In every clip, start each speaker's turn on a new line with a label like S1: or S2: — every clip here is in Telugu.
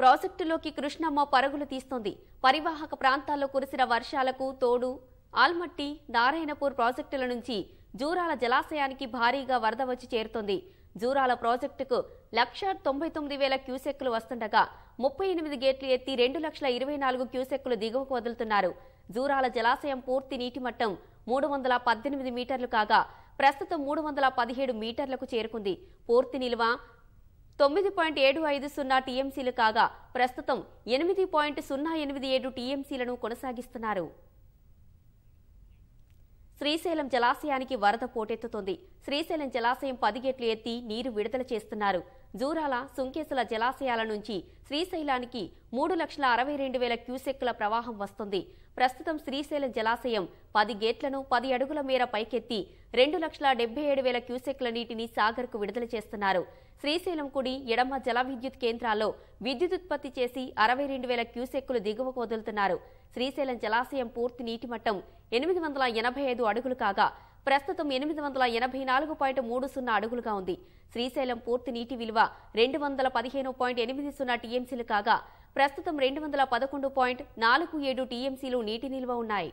S1: ప్రాజెక్టులోకి కృష్ణమ్మ పరుగులు తీస్తోంది పరివాహక ప్రాంతాల్లో కురిసిన వర్షాలకు తోడు ఆల్మట్టి నారాయణపూర్ ప్రాజెక్టుల నుంచి జూరాల జలాశయానికి భారీగా వరద వచ్చి చేరుతోంది జూరాల ప్రాజెక్టుకు లక్ష తొంభై తొమ్మిది వేల క్యూసెక్లు వస్తుండగా ముప్పై ఎనిమిది గేట్లు ఎత్తి రెండు లక్షల ఇరవై నాలుగు క్యూసెక్లు దిగువకు వదులుతున్నారు జూరాల జలాశయం పూర్తి నీటి మట్టం మూడు వందల పద్దెనిమిది మీటర్లు కాగా ప్రస్తుతం మూడు వందల పదిహేడు మీటర్లకు చేరుకుంది పూర్తి నిల్వ తొమ్మిది పాయింట్ ఏడు ఐదు సున్నా టీఎంసీలు కాగా ప్రస్తుతం ఎనిమిది పాయింట్ సున్నా ఎనిమిది ఏడు టీఎంసీలను కొనసాగిస్తున్నారు శ్రీశైలం జలాశయానికి వరద పోటెత్తుతోంది శ్రీశైలం జలాశయం పది గేట్లు ఎత్తి నీరు విడుదల చేస్తున్నారు జూరాల సుంకేసుల జలాశయాల నుంచి శ్రీశైలానికి మూడు లక్షల అరవై రెండు వేల క్యూసెక్కుల ప్రవాహం వస్తుంది ప్రస్తుతం శ్రీశైలం జలాశయం పది గేట్లను పది అడుగుల మేర పైకెత్తి రెండు లక్షల డెబ్బై ఏడు వేల క్యూసెక్ల నీటిని సాగర్కు విడుదల చేస్తున్నారు శ్రీశైలం కుడి ఎడమ జల విద్యుత్ కేంద్రాల్లో విద్యుత్ ఉత్పత్తి చేసి అరవై రెండు వేల క్యూసెక్కులు దిగువకు వదులుతున్నారు శ్రీశైలం జలాశయం పూర్తి నీటి మట్టం ఎనిమిది వందల ఎనభై ఐదు అడుగులు కాగా ప్రస్తుతం ఎనిమిది వందల ఎనభై నాలుగు పాయింట్ మూడు సున్నా అడుగులుగా ఉంది శ్రీశైలం పూర్తి నీటి విలువ రెండు వందల పదిహేను పాయింట్ ఎనిమిది సున్నా టీఎంసీలు కాగా ప్రస్తుతం రెండు వందల పదకొండు పాయింట్ నాలుగు ఏడు టీఎంసీలు నీటి నిల్వ ఉన్నాయి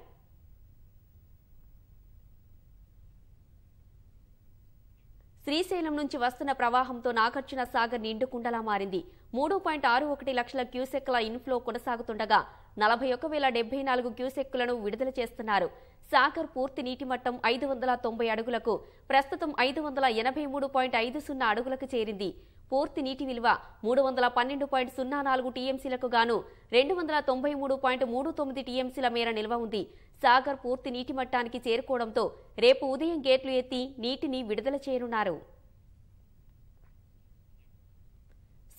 S1: శ్రీశైలం నుంచి వస్తున్న ప్రవాహంతో నాగార్జున సాగర్ నిండుకుండలా మారింది మూడు పాయింట్ ఆరు ఒకటి లక్షల క్యూసెక్ల ఇన్ఫ్లో కొనసాగుతుండగా నలభై ఒక వేల డెబ్బై నాలుగు క్యూసెక్కులను విడుదల చేస్తున్నారు సాగర్ పూర్తి నీటి మట్టం ఐదు వందల తొంభై అడుగులకు ప్రస్తుతం ఐదు వందల ఎనభై మూడు పాయింట్ ఐదు సున్నా అడుగులకు చేరింది పూర్తి నీటి విలువ మూడు వందల పన్నెండు పాయింట్ సున్నా నాలుగు టీఎంసీలకు గాను రెండు వందల తొంభై మూడు పాయింట్ మూడు తొమ్మిది టీఎంసీల మేర నిల్వ ఉంది సాగర్ పూర్తి నీటి మట్టానికి చేరుకోవడంతో రేపు ఉదయం గేట్లు ఎత్తి నీటిని విడుదల చేయనున్నారు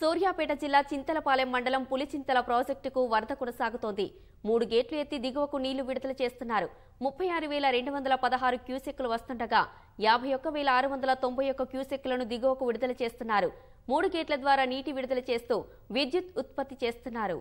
S1: సూర్యాపేట జిల్లా చింతలపాలెం మండలం పులిచింతల ప్రాజెక్టుకు వరద కొనసాగుతోంది మూడు గేట్లు ఎత్తి దిగువకు నీళ్లు విడుదల చేస్తున్నారు ముప్పై ఆరు వేల రెండు వందల పదహారు క్యూసెక్లు వస్తుండగా యాభై ఒక్క వేల ఆరు వందల తొంభై ఒక్క క్యూసెక్లను దిగువకు విడుదల చేస్తున్నారు మూడు గేట్ల ద్వారా నీటి విడుదల చేస్తూ విద్యుత్ ఉత్పత్తి చేస్తున్నారు